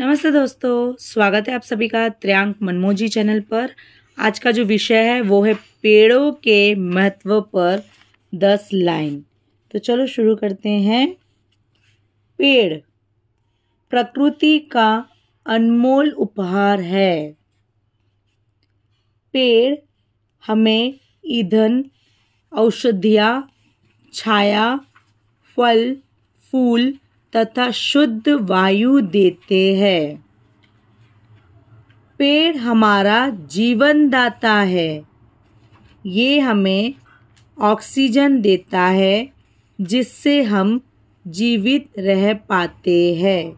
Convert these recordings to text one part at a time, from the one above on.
नमस्ते दोस्तों स्वागत है आप सभी का त्रियांक मनमोजी चैनल पर आज का जो विषय है वो है पेड़ों के महत्व पर दस लाइन तो चलो शुरू करते हैं पेड़ प्रकृति का अनमोल उपहार है पेड़ हमें ईंधन औषधियाँ छाया फल फूल तथा शुद्ध वायु देते हैं पेड़ हमारा जीवन दाता है ये हमें ऑक्सीजन देता है जिससे हम जीवित रह पाते हैं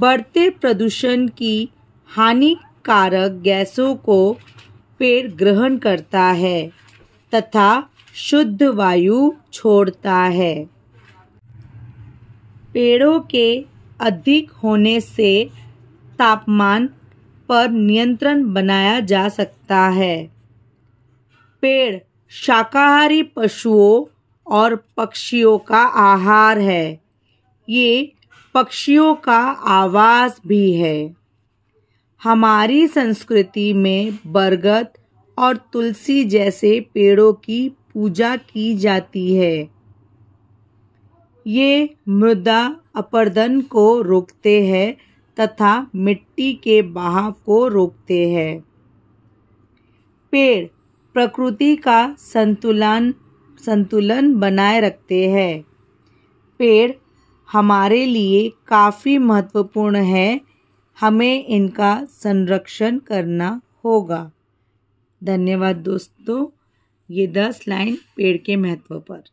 बढ़ते प्रदूषण की हानिकारक गैसों को पेड़ ग्रहण करता है तथा शुद्ध वायु छोड़ता है पेड़ों के अधिक होने से तापमान पर नियंत्रण बनाया जा सकता है पेड़ शाकाहारी पशुओं और पक्षियों का आहार है ये पक्षियों का आवास भी है हमारी संस्कृति में बरगद और तुलसी जैसे पेड़ों की पूजा की जाती है ये मृदा अपरदन को रोकते हैं तथा मिट्टी के बहाव को रोकते हैं पेड़ प्रकृति का संतुलन संतुलन बनाए रखते हैं पेड़ हमारे लिए काफ़ी महत्वपूर्ण है हमें इनका संरक्षण करना होगा धन्यवाद दोस्तों ये दस लाइन पेड़ के महत्व पर